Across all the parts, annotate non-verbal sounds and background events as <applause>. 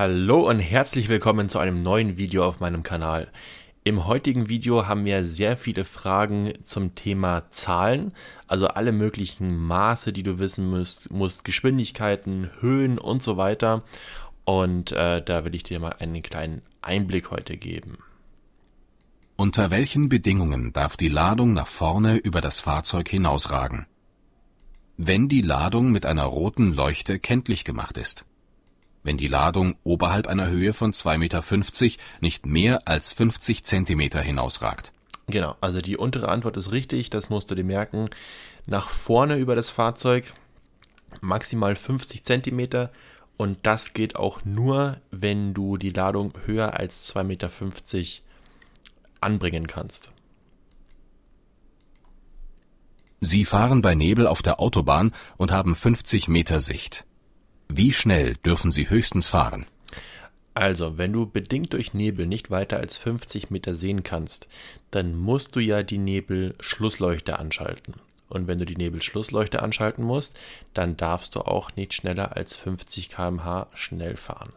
Hallo und herzlich willkommen zu einem neuen Video auf meinem Kanal. Im heutigen Video haben wir sehr viele Fragen zum Thema Zahlen, also alle möglichen Maße, die du wissen musst, musst Geschwindigkeiten, Höhen und so weiter. Und äh, da will ich dir mal einen kleinen Einblick heute geben. Unter welchen Bedingungen darf die Ladung nach vorne über das Fahrzeug hinausragen? Wenn die Ladung mit einer roten Leuchte kenntlich gemacht ist wenn die Ladung oberhalb einer Höhe von 2,50 Meter nicht mehr als 50 Zentimeter hinausragt. Genau, also die untere Antwort ist richtig, das musst du dir merken. Nach vorne über das Fahrzeug maximal 50 Zentimeter und das geht auch nur, wenn du die Ladung höher als 2,50 Meter anbringen kannst. Sie fahren bei Nebel auf der Autobahn und haben 50 Meter Sicht. Wie schnell dürfen Sie höchstens fahren? Also, wenn du bedingt durch Nebel nicht weiter als 50 Meter sehen kannst, dann musst du ja die Nebelschlussleuchte anschalten. Und wenn du die Nebelschlussleuchte anschalten musst, dann darfst du auch nicht schneller als 50 km/h schnell fahren.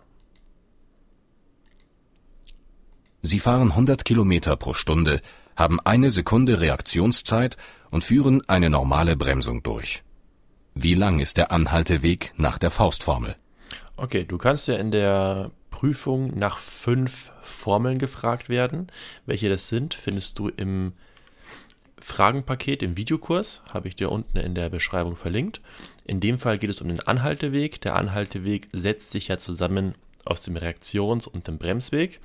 Sie fahren 100 km pro Stunde, haben eine Sekunde Reaktionszeit und führen eine normale Bremsung durch. Wie lang ist der Anhalteweg nach der Faustformel? Okay, du kannst ja in der Prüfung nach fünf Formeln gefragt werden. Welche das sind, findest du im Fragenpaket im Videokurs, habe ich dir unten in der Beschreibung verlinkt. In dem Fall geht es um den Anhalteweg. Der Anhalteweg setzt sich ja zusammen aus dem Reaktions- und dem Bremsweg.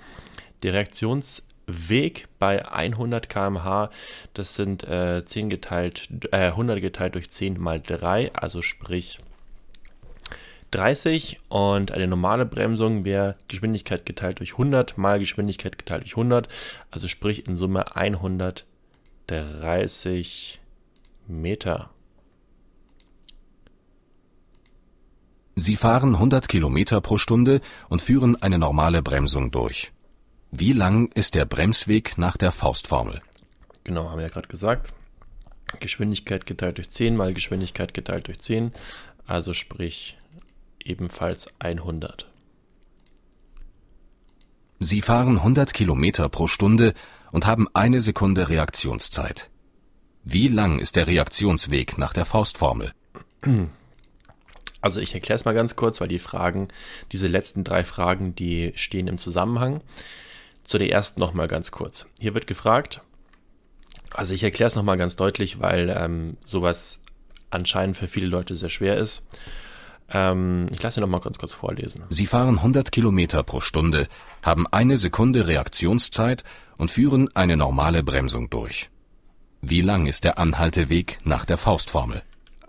Der Reaktions- Weg bei 100 km/h. Das sind äh, 10 geteilt, äh, 100 geteilt durch 10 mal 3, also sprich 30 und eine normale Bremsung wäre Geschwindigkeit geteilt durch 100 mal Geschwindigkeit geteilt durch 100, also sprich in Summe 130 Meter. Sie fahren 100 Kilometer pro Stunde und führen eine normale Bremsung durch. Wie lang ist der Bremsweg nach der Faustformel? Genau, haben wir ja gerade gesagt. Geschwindigkeit geteilt durch 10 mal Geschwindigkeit geteilt durch 10, also sprich ebenfalls 100. Sie fahren 100 Kilometer pro Stunde und haben eine Sekunde Reaktionszeit. Wie lang ist der Reaktionsweg nach der Faustformel? <clears throat> Also ich erkläre es mal ganz kurz, weil die Fragen, diese letzten drei Fragen, die stehen im Zusammenhang. Zu der ersten nochmal ganz kurz. Hier wird gefragt, also ich erkläre es nochmal ganz deutlich, weil ähm, sowas anscheinend für viele Leute sehr schwer ist. Ähm, ich lasse ihn nochmal ganz kurz vorlesen. Sie fahren 100 Kilometer pro Stunde, haben eine Sekunde Reaktionszeit und führen eine normale Bremsung durch. Wie lang ist der Anhalteweg nach der Faustformel?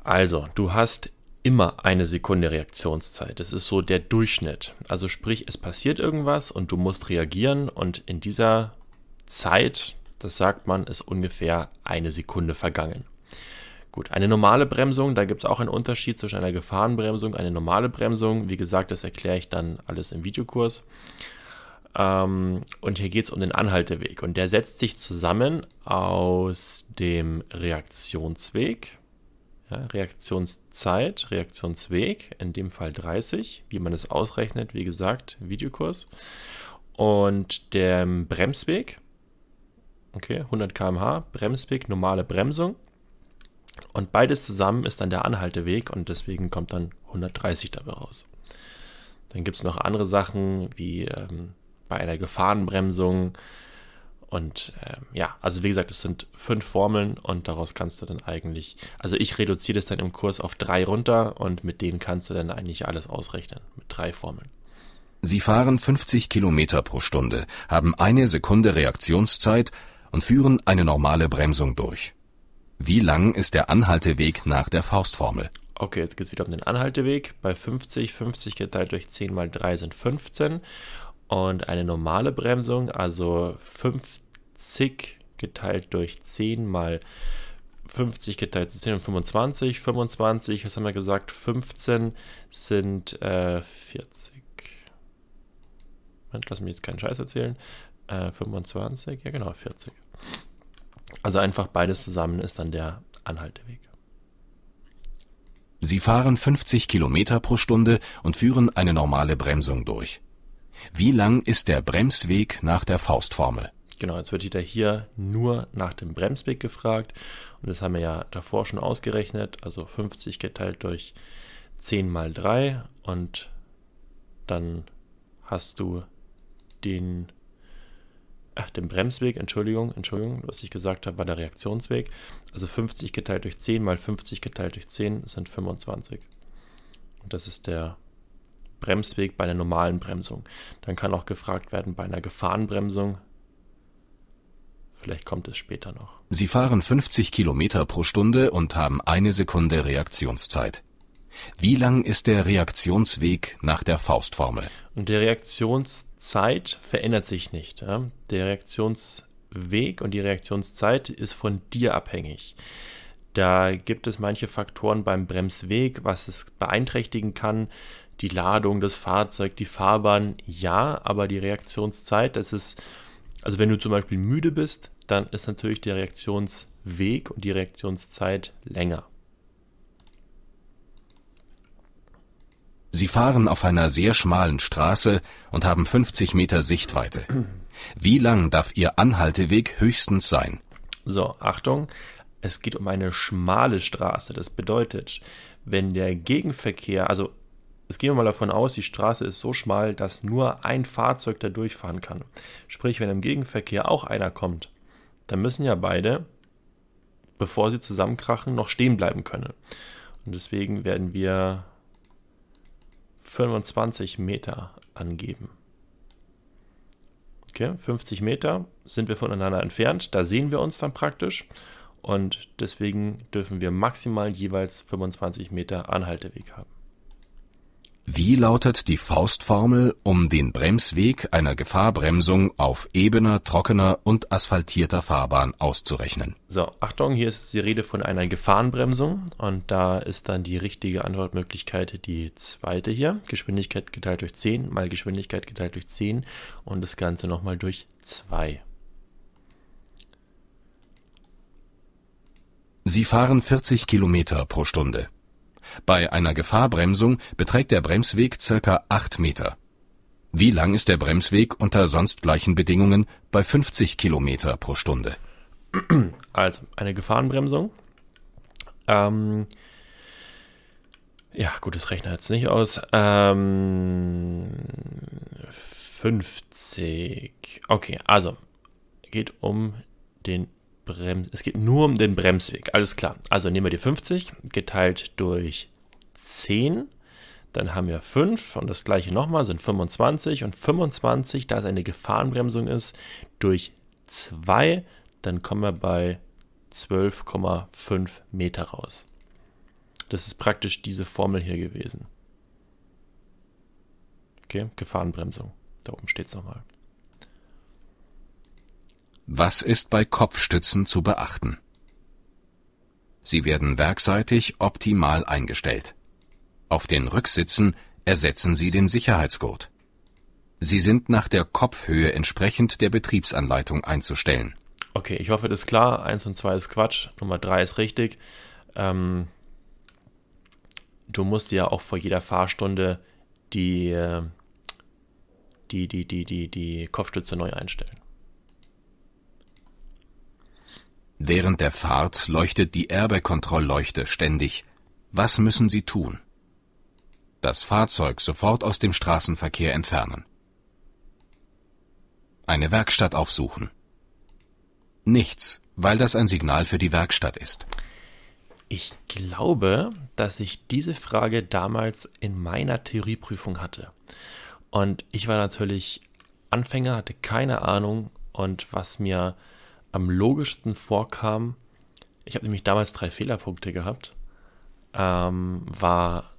Also, du hast immer eine Sekunde Reaktionszeit. Das ist so der Durchschnitt. Also sprich, es passiert irgendwas und du musst reagieren und in dieser Zeit, das sagt man, ist ungefähr eine Sekunde vergangen. Gut, eine normale Bremsung, da gibt es auch einen Unterschied zwischen einer Gefahrenbremsung, eine normale Bremsung. Wie gesagt, das erkläre ich dann alles im Videokurs. Ähm, und hier geht es um den Anhalteweg. Und der setzt sich zusammen aus dem Reaktionsweg, ja, Reaktionszeit, Reaktionsweg, in dem Fall 30, wie man es ausrechnet, wie gesagt, Videokurs. Und der Bremsweg, okay, 100 km/h, Bremsweg, normale Bremsung. Und beides zusammen ist dann der Anhalteweg und deswegen kommt dann 130 dabei raus. Dann gibt es noch andere Sachen wie ähm, bei einer Gefahrenbremsung, und äh, ja, also wie gesagt, es sind fünf Formeln und daraus kannst du dann eigentlich, also ich reduziere das dann im Kurs auf drei runter und mit denen kannst du dann eigentlich alles ausrechnen, mit drei Formeln. Sie fahren 50 Kilometer pro Stunde, haben eine Sekunde Reaktionszeit und führen eine normale Bremsung durch. Wie lang ist der Anhalteweg nach der Faustformel? Okay, jetzt geht es wieder um den Anhalteweg. Bei 50, 50 geteilt durch 10 mal 3 sind 15 und eine normale Bremsung, also 50 geteilt durch 10 mal 50 geteilt zu 10 und 25, 25, was haben wir gesagt, 15 sind äh, 40. Moment, lass mich jetzt keinen Scheiß erzählen. Äh, 25, ja genau, 40. Also einfach beides zusammen ist dann der Anhalteweg. Sie fahren 50 Kilometer pro Stunde und führen eine normale Bremsung durch. Wie lang ist der Bremsweg nach der Faustformel? Genau, jetzt wird wieder hier nur nach dem Bremsweg gefragt. Und das haben wir ja davor schon ausgerechnet. Also 50 geteilt durch 10 mal 3. Und dann hast du den, ach, den Bremsweg, Entschuldigung, Entschuldigung, was ich gesagt habe, war der Reaktionsweg. Also 50 geteilt durch 10 mal 50 geteilt durch 10 sind 25. Und das ist der Bremsweg bei einer normalen Bremsung. Dann kann auch gefragt werden bei einer Gefahrenbremsung. Vielleicht kommt es später noch. Sie fahren 50 Kilometer pro Stunde und haben eine Sekunde Reaktionszeit. Wie lang ist der Reaktionsweg nach der Faustformel? Und die Reaktionszeit verändert sich nicht. Der Reaktionsweg und die Reaktionszeit ist von dir abhängig. Da gibt es manche Faktoren beim Bremsweg, was es beeinträchtigen kann die Ladung, das Fahrzeug, die Fahrbahn, ja, aber die Reaktionszeit, das ist, also wenn du zum Beispiel müde bist, dann ist natürlich der Reaktionsweg und die Reaktionszeit länger. Sie fahren auf einer sehr schmalen Straße und haben 50 Meter Sichtweite. Wie lang darf Ihr Anhalteweg höchstens sein? So, Achtung, es geht um eine schmale Straße. Das bedeutet, wenn der Gegenverkehr, also Jetzt gehen wir mal davon aus, die Straße ist so schmal, dass nur ein Fahrzeug da durchfahren kann. Sprich, wenn im Gegenverkehr auch einer kommt, dann müssen ja beide, bevor sie zusammenkrachen, noch stehen bleiben können. Und deswegen werden wir 25 Meter angeben. Okay, 50 Meter sind wir voneinander entfernt, da sehen wir uns dann praktisch und deswegen dürfen wir maximal jeweils 25 Meter Anhalteweg haben. Wie lautet die Faustformel, um den Bremsweg einer Gefahrbremsung auf ebener, trockener und asphaltierter Fahrbahn auszurechnen? So, Achtung, hier ist die Rede von einer Gefahrenbremsung und da ist dann die richtige Antwortmöglichkeit die zweite hier. Geschwindigkeit geteilt durch 10 mal Geschwindigkeit geteilt durch 10 und das Ganze nochmal durch 2. Sie fahren 40 Kilometer pro Stunde. Bei einer Gefahrbremsung beträgt der Bremsweg ca. 8 Meter. Wie lang ist der Bremsweg unter sonst gleichen Bedingungen bei 50 km pro Stunde? Also eine Gefahrenbremsung. Ähm, ja, gut, das rechnet jetzt nicht aus. Ähm, 50. Okay, also geht um den Brems, es geht nur um den Bremsweg, alles klar. Also nehmen wir die 50, geteilt durch 10, dann haben wir 5 und das gleiche nochmal sind 25 und 25, da es eine Gefahrenbremsung ist, durch 2, dann kommen wir bei 12,5 Meter raus. Das ist praktisch diese Formel hier gewesen. Okay, Gefahrenbremsung. Da oben steht es nochmal. Was ist bei Kopfstützen zu beachten? Sie werden werkseitig optimal eingestellt. Auf den Rücksitzen ersetzen Sie den Sicherheitsgurt. Sie sind nach der Kopfhöhe entsprechend der Betriebsanleitung einzustellen. Okay, ich hoffe, das ist klar. Eins und zwei ist Quatsch, Nummer drei ist richtig. Ähm, du musst ja auch vor jeder Fahrstunde die, äh, die, die, die, die, die Kopfstütze neu einstellen. Während der Fahrt leuchtet die airback ständig. Was müssen Sie tun? Das Fahrzeug sofort aus dem Straßenverkehr entfernen. Eine Werkstatt aufsuchen. Nichts, weil das ein Signal für die Werkstatt ist. Ich glaube, dass ich diese Frage damals in meiner Theorieprüfung hatte. Und ich war natürlich Anfänger, hatte keine Ahnung und was mir am logischsten vorkam, ich habe nämlich damals drei Fehlerpunkte gehabt, ähm, war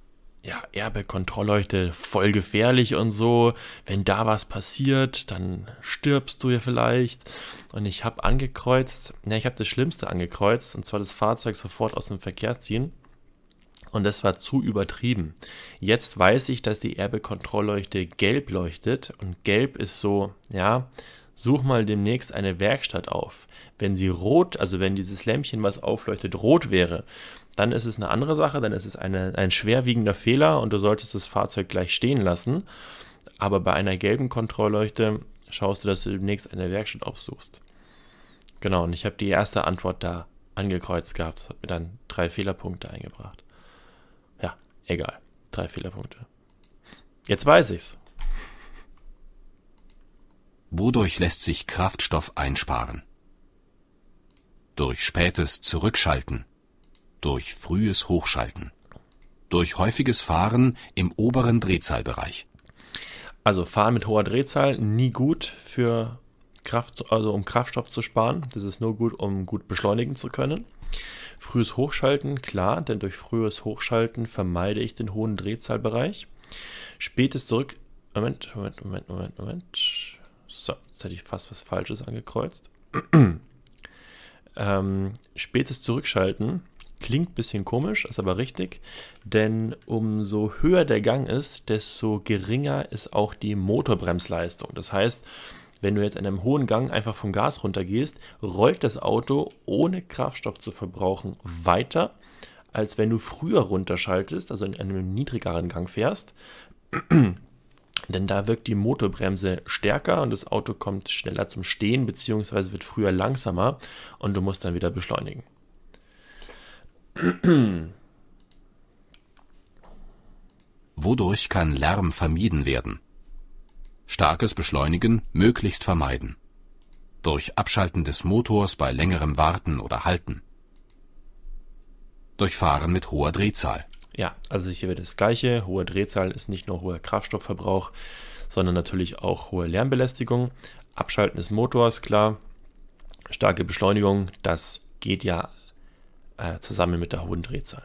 ja, Erbe, kontrollleuchte voll gefährlich und so. Wenn da was passiert, dann stirbst du ja vielleicht. Und ich habe angekreuzt, ja, ich habe das Schlimmste angekreuzt, und zwar das Fahrzeug sofort aus dem Verkehr ziehen. Und das war zu übertrieben. Jetzt weiß ich, dass die erbe kontrollleuchte gelb leuchtet und gelb ist so, ja, Such mal demnächst eine Werkstatt auf. Wenn sie rot, also wenn dieses Lämpchen, was aufleuchtet, rot wäre, dann ist es eine andere Sache, dann ist es eine, ein schwerwiegender Fehler und du solltest das Fahrzeug gleich stehen lassen. Aber bei einer gelben Kontrollleuchte schaust du, dass du demnächst eine Werkstatt aufsuchst. Genau, und ich habe die erste Antwort da angekreuzt gehabt, hat mir dann drei Fehlerpunkte eingebracht. Ja, egal, drei Fehlerpunkte. Jetzt weiß ich's. Wodurch lässt sich Kraftstoff einsparen? Durch spätes Zurückschalten, durch frühes Hochschalten, durch häufiges Fahren im oberen Drehzahlbereich. Also fahren mit hoher Drehzahl nie gut für Kraft, also um Kraftstoff zu sparen. Das ist nur gut, um gut beschleunigen zu können. Frühes Hochschalten, klar, denn durch frühes Hochschalten vermeide ich den hohen Drehzahlbereich. Spätes Zurück. Moment, Moment, Moment, Moment, Moment. Jetzt hatte ich fast was Falsches angekreuzt. <clears throat> ähm, spätes Zurückschalten klingt ein bisschen komisch, ist aber richtig, denn umso höher der Gang ist, desto geringer ist auch die Motorbremsleistung. Das heißt, wenn du jetzt in einem hohen Gang einfach vom Gas runtergehst, rollt das Auto ohne Kraftstoff zu verbrauchen weiter, als wenn du früher runterschaltest, also in einem niedrigeren Gang fährst. <clears throat> denn da wirkt die Motorbremse stärker und das Auto kommt schneller zum Stehen bzw. wird früher langsamer und du musst dann wieder beschleunigen. Wodurch kann Lärm vermieden werden? Starkes Beschleunigen möglichst vermeiden. Durch Abschalten des Motors bei längerem Warten oder Halten. Durch Fahren mit hoher Drehzahl. Ja, also hier wird das gleiche. Hohe Drehzahl ist nicht nur hoher Kraftstoffverbrauch, sondern natürlich auch hohe Lärmbelästigung. Abschalten des Motors, klar. Starke Beschleunigung, das geht ja äh, zusammen mit der hohen Drehzahl.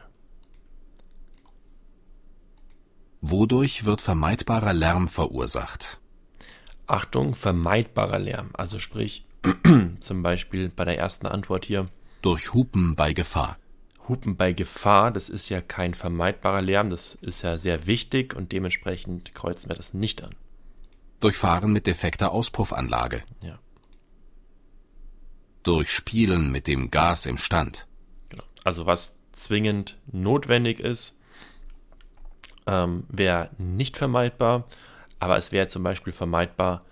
Wodurch wird vermeidbarer Lärm verursacht? Achtung, vermeidbarer Lärm. Also sprich, <clears throat> zum Beispiel bei der ersten Antwort hier. Durch Hupen bei Gefahr. Hupen bei Gefahr, das ist ja kein vermeidbarer Lärm, das ist ja sehr wichtig und dementsprechend kreuzen wir das nicht an. Durchfahren mit defekter Auspuffanlage. Ja. Durchspielen mit dem Gas im Stand. Genau. Also was zwingend notwendig ist, ähm, wäre nicht vermeidbar, aber es wäre zum Beispiel vermeidbar,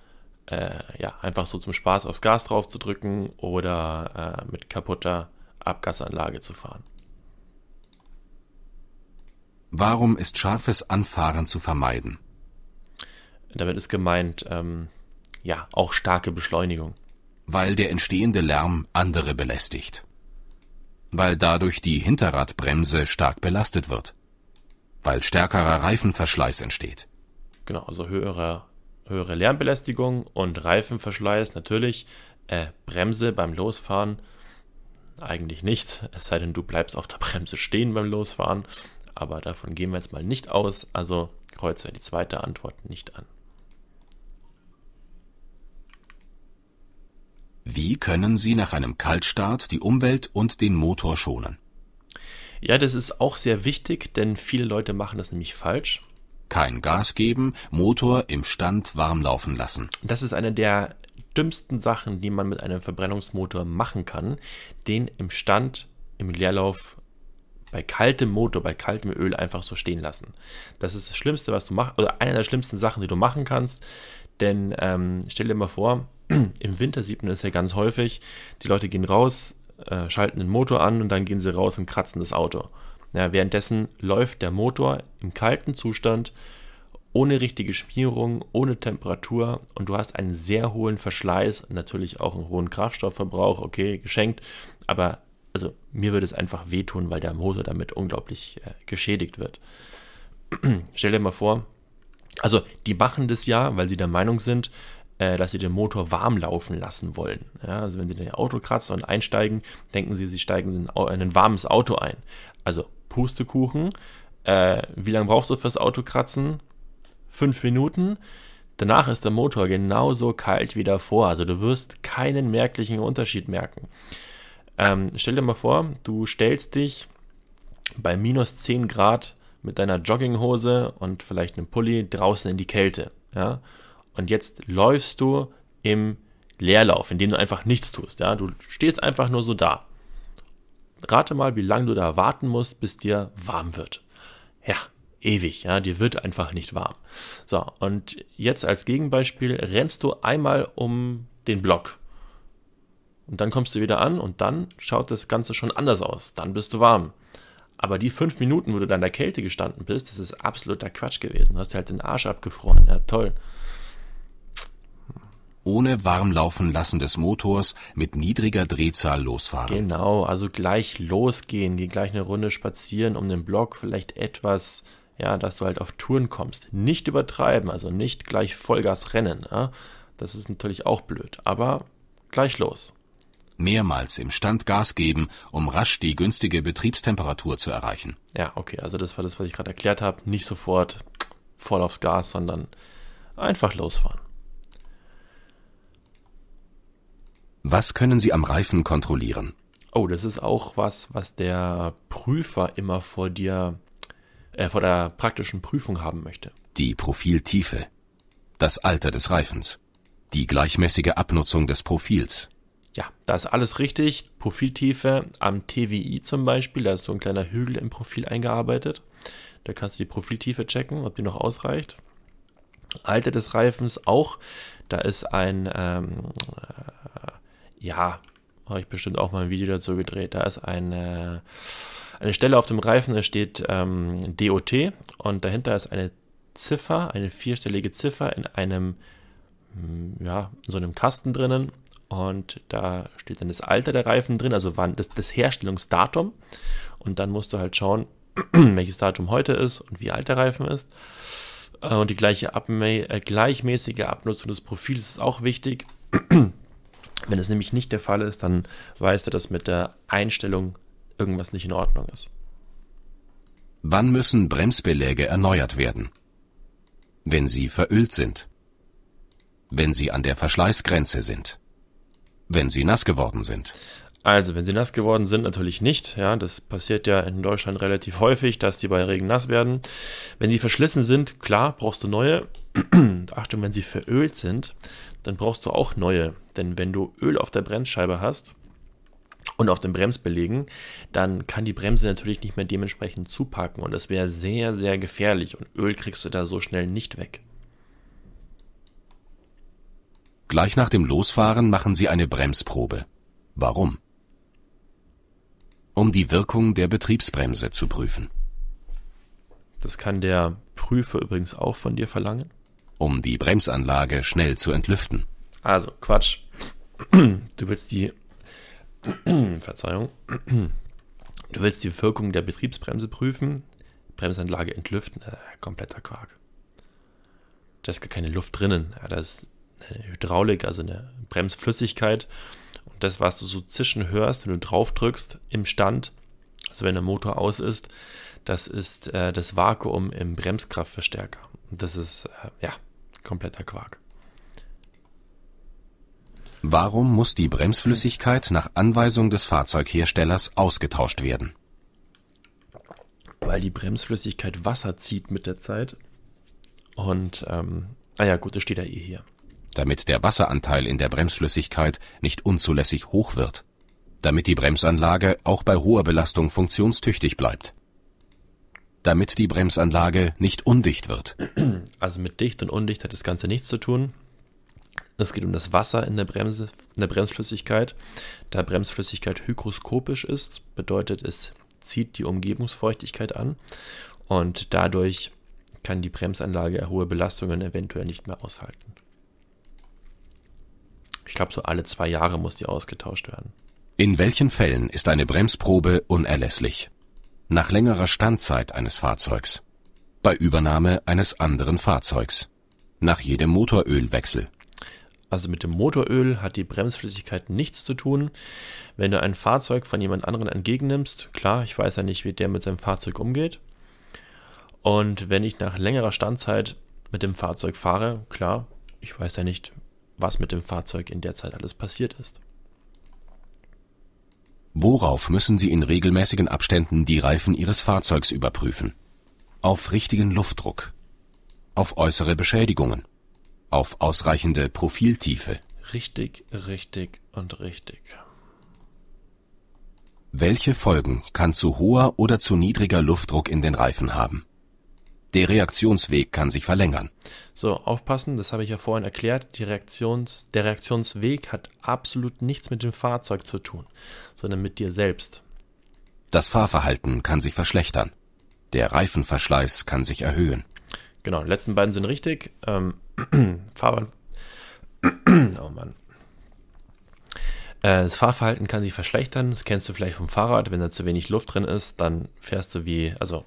äh, ja, einfach so zum Spaß aufs Gas drauf zu drücken oder äh, mit kaputter Abgasanlage zu fahren. Warum ist scharfes Anfahren zu vermeiden? Damit ist gemeint, ähm, ja, auch starke Beschleunigung. Weil der entstehende Lärm andere belästigt. Weil dadurch die Hinterradbremse stark belastet wird. Weil stärkerer Reifenverschleiß entsteht. Genau, also höherer, höhere Lärmbelästigung und Reifenverschleiß natürlich. Äh, Bremse beim Losfahren eigentlich nicht, es sei denn, du bleibst auf der Bremse stehen beim Losfahren aber davon gehen wir jetzt mal nicht aus, also kreuzen wir die zweite Antwort nicht an. Wie können Sie nach einem Kaltstart die Umwelt und den Motor schonen? Ja, das ist auch sehr wichtig, denn viele Leute machen das nämlich falsch. Kein Gas geben, Motor im Stand warm laufen lassen. Das ist eine der dümmsten Sachen, die man mit einem Verbrennungsmotor machen kann, den im Stand im Leerlauf bei kaltem Motor, bei kaltem Öl einfach so stehen lassen. Das ist das Schlimmste, was du machst, oder eine der schlimmsten Sachen, die du machen kannst. Denn ähm, stell dir mal vor, <clears throat> im Winter sieht man das ja ganz häufig, die Leute gehen raus, äh, schalten den Motor an und dann gehen sie raus und kratzen das Auto. Ja, währenddessen läuft der Motor im kalten Zustand, ohne richtige Schmierung, ohne Temperatur und du hast einen sehr hohen Verschleiß, natürlich auch einen hohen Kraftstoffverbrauch, okay, geschenkt, aber also mir würde es einfach wehtun, weil der Motor damit unglaublich äh, geschädigt wird. <clears throat> Stell dir mal vor, also die machen das ja, weil sie der Meinung sind, äh, dass sie den Motor warm laufen lassen wollen. Ja, also wenn sie den Auto kratzen und einsteigen, denken sie, sie steigen in ein warmes Auto ein. Also Pustekuchen. Äh, wie lange brauchst du fürs Auto kratzen? Fünf Minuten. Danach ist der Motor genauso kalt wie davor. Also du wirst keinen merklichen Unterschied merken. Ähm, stell dir mal vor, du stellst dich bei minus 10 Grad mit deiner Jogginghose und vielleicht einem Pulli draußen in die Kälte. Ja? Und jetzt läufst du im Leerlauf, indem du einfach nichts tust. Ja? Du stehst einfach nur so da. Rate mal, wie lange du da warten musst, bis dir warm wird. Ja, ewig. Ja? Dir wird einfach nicht warm. So, und jetzt als Gegenbeispiel rennst du einmal um den Block und dann kommst du wieder an und dann schaut das Ganze schon anders aus. Dann bist du warm. Aber die fünf Minuten, wo du da in der Kälte gestanden bist, das ist absoluter Quatsch gewesen. Du hast dir halt den Arsch abgefroren. Ja, toll. Ohne warmlaufen lassen des Motors mit niedriger Drehzahl losfahren. Genau, also gleich losgehen, die gleich eine Runde spazieren um den Block, vielleicht etwas, ja, dass du halt auf Touren kommst. Nicht übertreiben, also nicht gleich Vollgas rennen. Ja? Das ist natürlich auch blöd, aber gleich los mehrmals im Stand Gas geben, um rasch die günstige Betriebstemperatur zu erreichen. Ja, okay, also das war das, was ich gerade erklärt habe. Nicht sofort voll aufs Gas, sondern einfach losfahren. Was können Sie am Reifen kontrollieren? Oh, das ist auch was, was der Prüfer immer vor dir, äh, vor der praktischen Prüfung haben möchte. Die Profiltiefe. Das Alter des Reifens. Die gleichmäßige Abnutzung des Profils. Ja, da ist alles richtig. Profiltiefe am TWI zum Beispiel, da ist so ein kleiner Hügel im Profil eingearbeitet. Da kannst du die Profiltiefe checken, ob die noch ausreicht. Alter des Reifens auch. Da ist ein, ähm, äh, ja, habe ich bestimmt auch mal ein Video dazu gedreht. Da ist eine, äh, eine Stelle auf dem Reifen, da steht ähm, DOT und dahinter ist eine Ziffer, eine vierstellige Ziffer in einem, hm, ja, in so einem Kasten drinnen und da steht dann das Alter der Reifen drin, also wann das, das Herstellungsdatum. Und dann musst du halt schauen, <clears throat> welches Datum heute ist und wie alt der Reifen ist. Äh, und die gleiche äh, gleichmäßige Abnutzung des Profils ist auch wichtig. <clears throat> Wenn es nämlich nicht der Fall ist, dann weißt du, dass mit der Einstellung irgendwas nicht in Ordnung ist. Wann müssen Bremsbeläge erneuert werden? Wenn sie verölt sind. Wenn sie an der Verschleißgrenze sind wenn sie nass geworden sind? Also, wenn sie nass geworden sind, natürlich nicht. Ja, das passiert ja in Deutschland relativ häufig, dass die bei Regen nass werden. Wenn die verschlissen sind, klar, brauchst du neue. Achtung, wenn sie verölt sind, dann brauchst du auch neue. Denn wenn du Öl auf der Bremsscheibe hast und auf den Bremsbelägen, dann kann die Bremse natürlich nicht mehr dementsprechend zupacken. Und das wäre sehr, sehr gefährlich. Und Öl kriegst du da so schnell nicht weg. Gleich nach dem Losfahren machen Sie eine Bremsprobe. Warum? Um die Wirkung der Betriebsbremse zu prüfen. Das kann der Prüfer übrigens auch von dir verlangen. Um die Bremsanlage schnell zu entlüften. Also, Quatsch. <clears throat> Du willst die. <clears throat> Verzeihung. <clears throat> Du willst die Wirkung der Betriebsbremse prüfen. Bremsanlage entlüften. Äh, kompletter Quark. Da ist gar keine Luft drinnen. Ja, ist eine Hydraulik, also eine Bremsflüssigkeit. Und das, was du so zischen hörst, wenn du drauf drückst im Stand, also wenn der Motor aus ist, das ist äh, das Vakuum im Bremskraftverstärker. Das ist äh, ja kompletter Quark. Warum muss die Bremsflüssigkeit nach Anweisung des Fahrzeugherstellers ausgetauscht werden? Weil die Bremsflüssigkeit Wasser zieht mit der Zeit. Und, ähm, naja, ah gut, das steht ja eh hier damit der Wasseranteil in der Bremsflüssigkeit nicht unzulässig hoch wird, damit die Bremsanlage auch bei hoher Belastung funktionstüchtig bleibt, damit die Bremsanlage nicht undicht wird. Also mit dicht und undicht hat das Ganze nichts zu tun. Es geht um das Wasser in der, Bremse, in der Bremsflüssigkeit. Da Bremsflüssigkeit hygroskopisch ist, bedeutet es zieht die Umgebungsfeuchtigkeit an und dadurch kann die Bremsanlage hohe Belastungen eventuell nicht mehr aushalten. Ich glaube, so alle zwei Jahre muss die ausgetauscht werden. In welchen Fällen ist eine Bremsprobe unerlässlich? Nach längerer Standzeit eines Fahrzeugs. Bei Übernahme eines anderen Fahrzeugs. Nach jedem Motorölwechsel. Also mit dem Motoröl hat die Bremsflüssigkeit nichts zu tun. Wenn du ein Fahrzeug von jemand anderem entgegennimmst, klar, ich weiß ja nicht, wie der mit seinem Fahrzeug umgeht. Und wenn ich nach längerer Standzeit mit dem Fahrzeug fahre, klar, ich weiß ja nicht, was mit dem Fahrzeug in der Zeit alles passiert ist. Worauf müssen Sie in regelmäßigen Abständen die Reifen Ihres Fahrzeugs überprüfen? Auf richtigen Luftdruck. Auf äußere Beschädigungen. Auf ausreichende Profiltiefe. Richtig, richtig und richtig. Welche Folgen kann zu hoher oder zu niedriger Luftdruck in den Reifen haben? Der Reaktionsweg kann sich verlängern. So, aufpassen, das habe ich ja vorhin erklärt. Reaktions, der Reaktionsweg hat absolut nichts mit dem Fahrzeug zu tun, sondern mit dir selbst. Das Fahrverhalten kann sich verschlechtern. Der Reifenverschleiß kann sich erhöhen. Genau, die letzten beiden sind richtig. Ähm, <clears throat> Fahrbahn. <clears throat> oh Mann. Äh, das Fahrverhalten kann sich verschlechtern. Das kennst du vielleicht vom Fahrrad. Wenn da zu wenig Luft drin ist, dann fährst du wie, also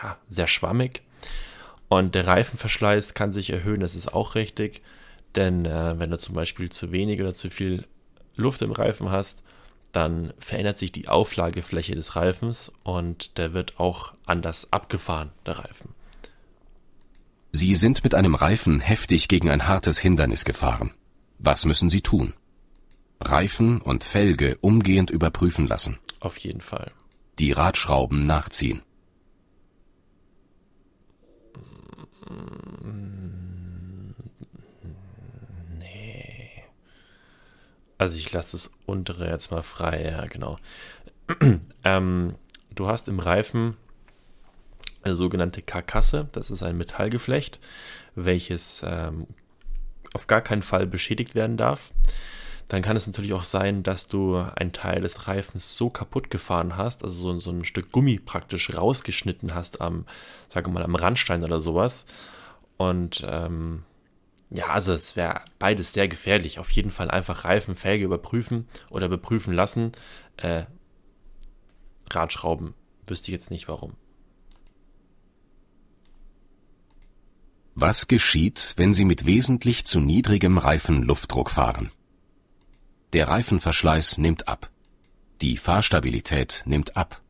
ja, sehr schwammig. Und der Reifenverschleiß kann sich erhöhen, das ist auch richtig. Denn äh, wenn du zum Beispiel zu wenig oder zu viel Luft im Reifen hast, dann verändert sich die Auflagefläche des Reifens und der wird auch anders abgefahren, der Reifen. Sie sind mit einem Reifen heftig gegen ein hartes Hindernis gefahren. Was müssen Sie tun? Reifen und Felge umgehend überprüfen lassen. Auf jeden Fall. Die Radschrauben nachziehen. Nee. Also ich lasse das untere jetzt mal frei, ja genau. <clears throat> ähm, du hast im Reifen eine sogenannte Karkasse, das ist ein Metallgeflecht, welches ähm, auf gar keinen Fall beschädigt werden darf dann kann es natürlich auch sein, dass du einen Teil des Reifens so kaputt gefahren hast, also so, so ein Stück Gummi praktisch rausgeschnitten hast am, sage mal, am Randstein oder sowas. Und ähm, ja, also es wäre beides sehr gefährlich. Auf jeden Fall einfach Reifen, Felge überprüfen oder beprüfen lassen. Äh, Radschrauben wüsste ich jetzt nicht warum. Was geschieht, wenn Sie mit wesentlich zu niedrigem Reifenluftdruck fahren? Der Reifenverschleiß nimmt ab. Die Fahrstabilität nimmt ab.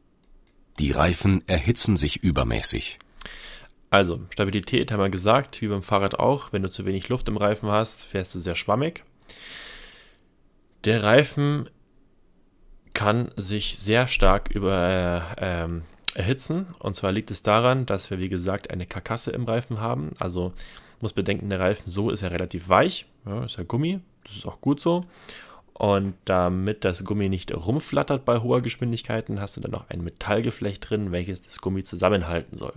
Die Reifen erhitzen sich übermäßig. Also, Stabilität haben wir gesagt, wie beim Fahrrad auch. Wenn du zu wenig Luft im Reifen hast, fährst du sehr schwammig. Der Reifen kann sich sehr stark über, äh, ähm, erhitzen. Und zwar liegt es daran, dass wir, wie gesagt, eine Karkasse im Reifen haben. Also muss bedenken, der Reifen so ist ja relativ weich. Ja, ist ja Gummi. Das ist auch gut so. Und damit das Gummi nicht rumflattert bei hoher Geschwindigkeiten, hast du dann noch ein Metallgeflecht drin, welches das Gummi zusammenhalten soll.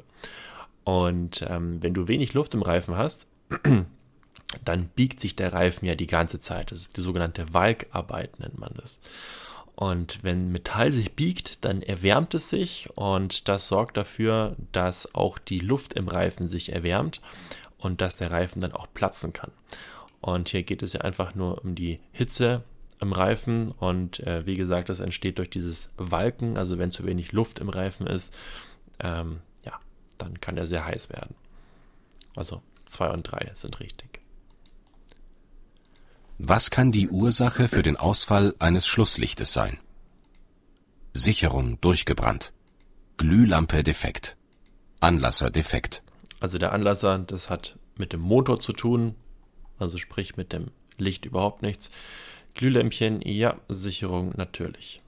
Und ähm, wenn du wenig Luft im Reifen hast, <clears throat> dann biegt sich der Reifen ja die ganze Zeit. Das ist die sogenannte Walkarbeit, nennt man das. Und wenn Metall sich biegt, dann erwärmt es sich und das sorgt dafür, dass auch die Luft im Reifen sich erwärmt und dass der Reifen dann auch platzen kann. Und hier geht es ja einfach nur um die Hitze im Reifen und äh, wie gesagt, das entsteht durch dieses Walken, also wenn zu wenig Luft im Reifen ist, ähm, ja, dann kann er sehr heiß werden. Also 2 und 3 sind richtig. Was kann die Ursache für den Ausfall eines Schlusslichtes sein? Sicherung durchgebrannt. Glühlampe defekt. Anlasser defekt. Also der Anlasser, das hat mit dem Motor zu tun, also sprich mit dem Licht überhaupt nichts. Glühlämpchen, ja, Sicherung natürlich.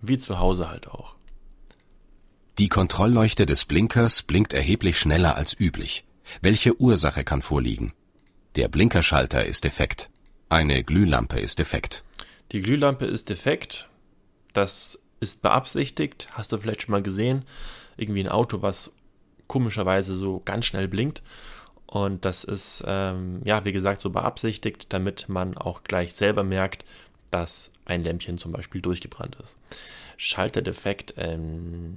Wie zu Hause halt auch. Die Kontrollleuchte des Blinkers blinkt erheblich schneller als üblich. Welche Ursache kann vorliegen? Der Blinkerschalter ist defekt. Eine Glühlampe ist defekt. Die Glühlampe ist defekt. Das ist beabsichtigt. Hast du vielleicht schon mal gesehen? Irgendwie ein Auto, was komischerweise so ganz schnell blinkt. Und das ist, ähm, ja, wie gesagt, so beabsichtigt, damit man auch gleich selber merkt, dass ein Lämpchen zum Beispiel durchgebrannt ist. Schalterdefekt, ähm,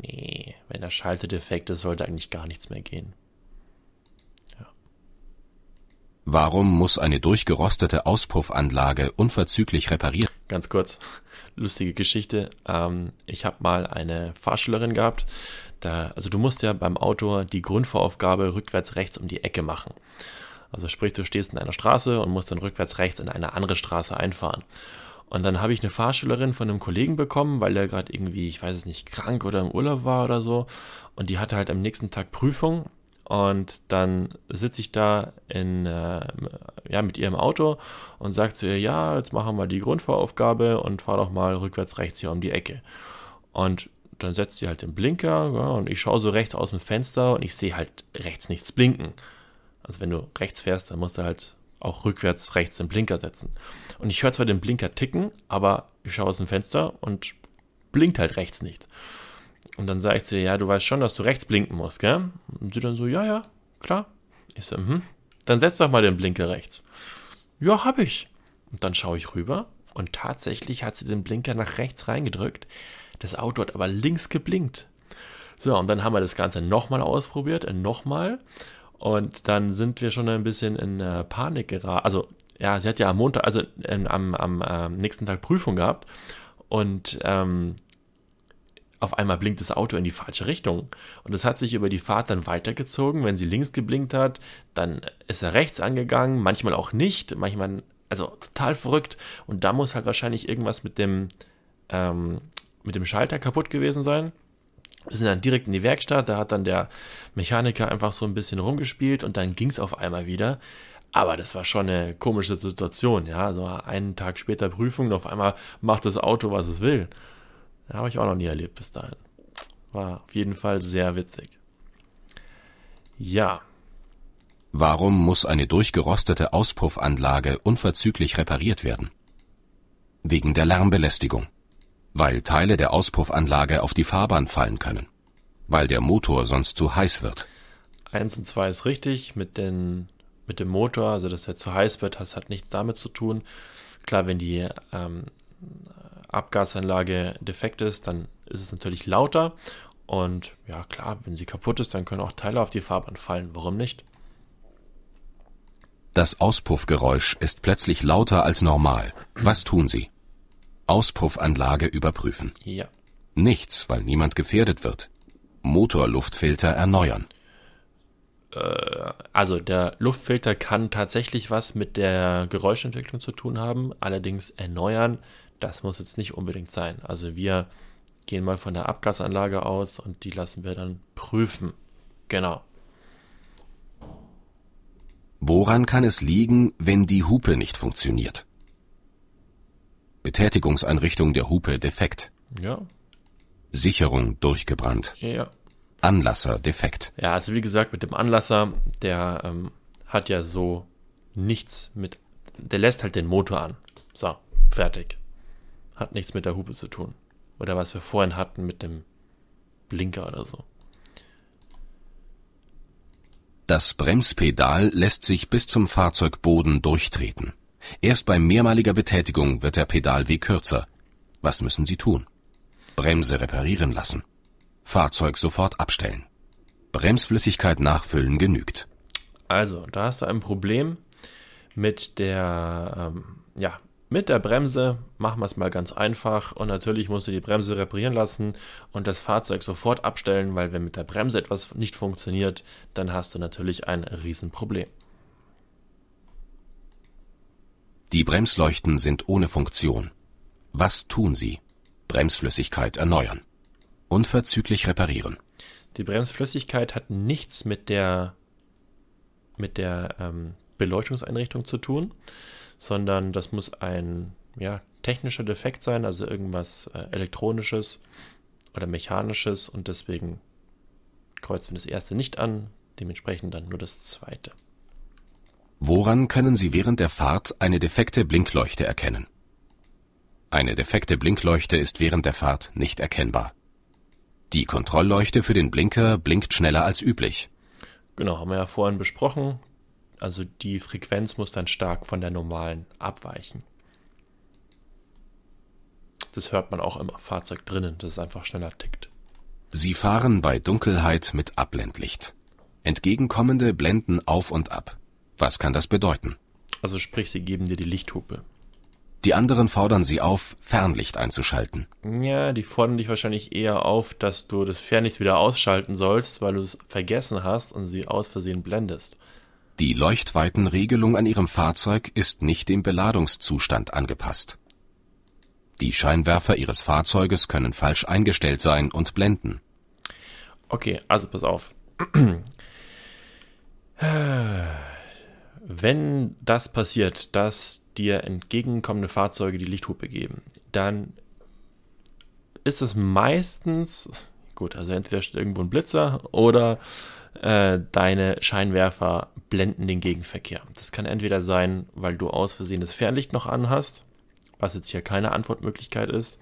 nee, wenn der Schalterdefekt ist, sollte eigentlich gar nichts mehr gehen. Ja. Warum muss eine durchgerostete Auspuffanlage unverzüglich repariert? Ganz kurz, <laughs> lustige Geschichte. Ähm, ich habe mal eine Fahrschülerin gehabt, da, also du musst ja beim Auto die Grundvoraufgabe rückwärts rechts um die Ecke machen. Also sprich, du stehst in einer Straße und musst dann rückwärts rechts in eine andere Straße einfahren. Und dann habe ich eine Fahrschülerin von einem Kollegen bekommen, weil er gerade irgendwie, ich weiß es nicht, krank oder im Urlaub war oder so. Und die hatte halt am nächsten Tag Prüfung. Und dann sitze ich da in, äh, ja, mit ihrem Auto und sage zu ihr, ja, jetzt machen wir die Grundvoraufgabe und fahr doch mal rückwärts rechts hier um die Ecke. Und dann setzt sie halt den Blinker ja, und ich schaue so rechts aus dem Fenster und ich sehe halt rechts nichts blinken. Also wenn du rechts fährst, dann musst du halt auch rückwärts rechts den Blinker setzen. Und ich höre zwar den Blinker ticken, aber ich schaue aus dem Fenster und blinkt halt rechts nicht. Und dann sage ich zu ihr, ja, du weißt schon, dass du rechts blinken musst, gell? Und sie dann so, ja, ja, klar. Ich so, mhm, dann setz doch mal den Blinker rechts. Ja, hab ich. Und dann schaue ich rüber und tatsächlich hat sie den Blinker nach rechts reingedrückt. Das Auto hat aber links geblinkt. So, und dann haben wir das Ganze nochmal ausprobiert, äh, nochmal. Und dann sind wir schon ein bisschen in äh, Panik geraten. Also, ja, sie hat ja am Montag, also ähm, am, am äh, nächsten Tag Prüfung gehabt. Und ähm, auf einmal blinkt das Auto in die falsche Richtung. Und das hat sich über die Fahrt dann weitergezogen. Wenn sie links geblinkt hat, dann ist er rechts angegangen, manchmal auch nicht, manchmal, also total verrückt. Und da muss halt wahrscheinlich irgendwas mit dem ähm, mit dem Schalter kaputt gewesen sein. Wir sind dann direkt in die Werkstatt, da hat dann der Mechaniker einfach so ein bisschen rumgespielt und dann ging es auf einmal wieder. Aber das war schon eine komische Situation, ja. Also einen Tag später Prüfung und auf einmal macht das Auto, was es will. Habe ich auch noch nie erlebt bis dahin. War auf jeden Fall sehr witzig. Ja. Warum muss eine durchgerostete Auspuffanlage unverzüglich repariert werden? Wegen der Lärmbelästigung weil Teile der Auspuffanlage auf die Fahrbahn fallen können, weil der Motor sonst zu heiß wird. Eins und zwei ist richtig mit, den, mit dem Motor, also dass er zu heiß wird, das hat nichts damit zu tun. Klar, wenn die ähm, Abgasanlage defekt ist, dann ist es natürlich lauter. Und ja, klar, wenn sie kaputt ist, dann können auch Teile auf die Fahrbahn fallen. Warum nicht? Das Auspuffgeräusch ist plötzlich lauter als normal. Was tun Sie? Auspuffanlage überprüfen. Ja. Nichts, weil niemand gefährdet wird. Motorluftfilter erneuern. Äh, also der Luftfilter kann tatsächlich was mit der Geräuschentwicklung zu tun haben, allerdings erneuern, das muss jetzt nicht unbedingt sein. Also wir gehen mal von der Abgasanlage aus und die lassen wir dann prüfen. Genau. Woran kann es liegen, wenn die Hupe nicht funktioniert? Betätigungseinrichtung der Hupe defekt. Ja. Sicherung durchgebrannt. Ja. Anlasser defekt. Ja, also wie gesagt, mit dem Anlasser, der ähm, hat ja so nichts mit. Der lässt halt den Motor an. So, fertig. Hat nichts mit der Hupe zu tun. Oder was wir vorhin hatten mit dem Blinker oder so. Das Bremspedal lässt sich bis zum Fahrzeugboden durchtreten. Erst bei mehrmaliger Betätigung wird der Pedalweg kürzer. Was müssen Sie tun? Bremse reparieren lassen. Fahrzeug sofort abstellen. Bremsflüssigkeit nachfüllen genügt. Also, da hast du ein Problem mit der, ähm, ja, mit der Bremse. Machen wir es mal ganz einfach. Und natürlich musst du die Bremse reparieren lassen und das Fahrzeug sofort abstellen, weil wenn mit der Bremse etwas nicht funktioniert, dann hast du natürlich ein Riesenproblem. Die Bremsleuchten sind ohne Funktion. Was tun sie? Bremsflüssigkeit erneuern. Unverzüglich reparieren. Die Bremsflüssigkeit hat nichts mit der, mit der ähm, Beleuchtungseinrichtung zu tun, sondern das muss ein ja, technischer Defekt sein, also irgendwas äh, elektronisches oder mechanisches und deswegen kreuzen wir das erste nicht an, dementsprechend dann nur das zweite. Woran können Sie während der Fahrt eine defekte Blinkleuchte erkennen? Eine defekte Blinkleuchte ist während der Fahrt nicht erkennbar. Die Kontrollleuchte für den Blinker blinkt schneller als üblich. Genau, haben wir ja vorhin besprochen. Also die Frequenz muss dann stark von der normalen abweichen. Das hört man auch im Fahrzeug drinnen, dass es einfach schneller tickt. Sie fahren bei Dunkelheit mit Abblendlicht. Entgegenkommende blenden auf und ab. Was kann das bedeuten? Also sprich, sie geben dir die Lichthupe. Die anderen fordern sie auf, Fernlicht einzuschalten. Ja, die fordern dich wahrscheinlich eher auf, dass du das Fernlicht wieder ausschalten sollst, weil du es vergessen hast und sie aus Versehen blendest. Die Leuchtweitenregelung an ihrem Fahrzeug ist nicht dem Beladungszustand angepasst. Die Scheinwerfer ihres Fahrzeuges können falsch eingestellt sein und blenden. Okay, also pass auf. <clears throat> Ah. Wenn das passiert, dass dir entgegenkommende Fahrzeuge die Lichthupe geben, dann ist es meistens, gut, also entweder steht irgendwo ein Blitzer oder äh, deine Scheinwerfer blenden den Gegenverkehr. Das kann entweder sein, weil du aus Versehen das Fernlicht noch anhast, was jetzt hier keine Antwortmöglichkeit ist,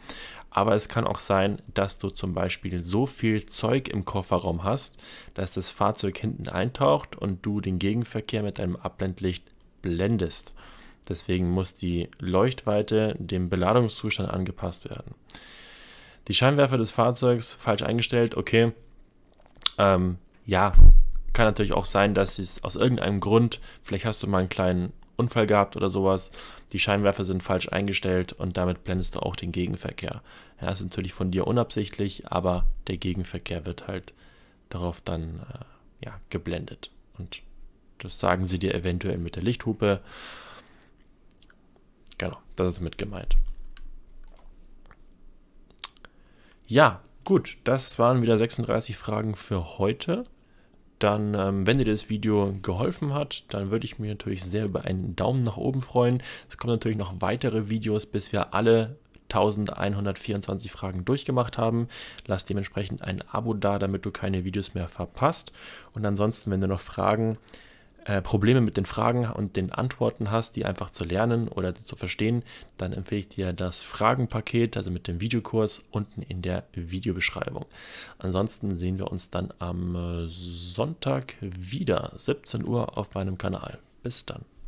aber es kann auch sein, dass du zum Beispiel so viel Zeug im Kofferraum hast, dass das Fahrzeug hinten eintaucht und du den Gegenverkehr mit deinem Abblendlicht blendest. Deswegen muss die Leuchtweite dem Beladungszustand angepasst werden. Die Scheinwerfer des Fahrzeugs falsch eingestellt, okay. Ähm, ja, kann natürlich auch sein, dass es aus irgendeinem Grund, vielleicht hast du mal einen kleinen Unfall gehabt oder sowas. Die Scheinwerfer sind falsch eingestellt und damit blendest du auch den Gegenverkehr. Ja, ist natürlich von dir unabsichtlich, aber der Gegenverkehr wird halt darauf dann äh, ja, geblendet. Und das sagen sie dir eventuell mit der Lichthupe. Genau, das ist mit gemeint. Ja, gut, das waren wieder 36 Fragen für heute dann, ähm, wenn dir das Video geholfen hat, dann würde ich mich natürlich sehr über einen Daumen nach oben freuen. Es kommen natürlich noch weitere Videos, bis wir alle 1124 Fragen durchgemacht haben. Lass dementsprechend ein Abo da, damit du keine Videos mehr verpasst. Und ansonsten, wenn du noch Fragen hast, äh, Probleme mit den Fragen und den Antworten hast, die einfach zu lernen oder zu verstehen, dann empfehle ich dir das Fragenpaket, also mit dem Videokurs unten in der Videobeschreibung. Ansonsten sehen wir uns dann am äh, Sonntag wieder, 17 Uhr auf meinem Kanal. Bis dann.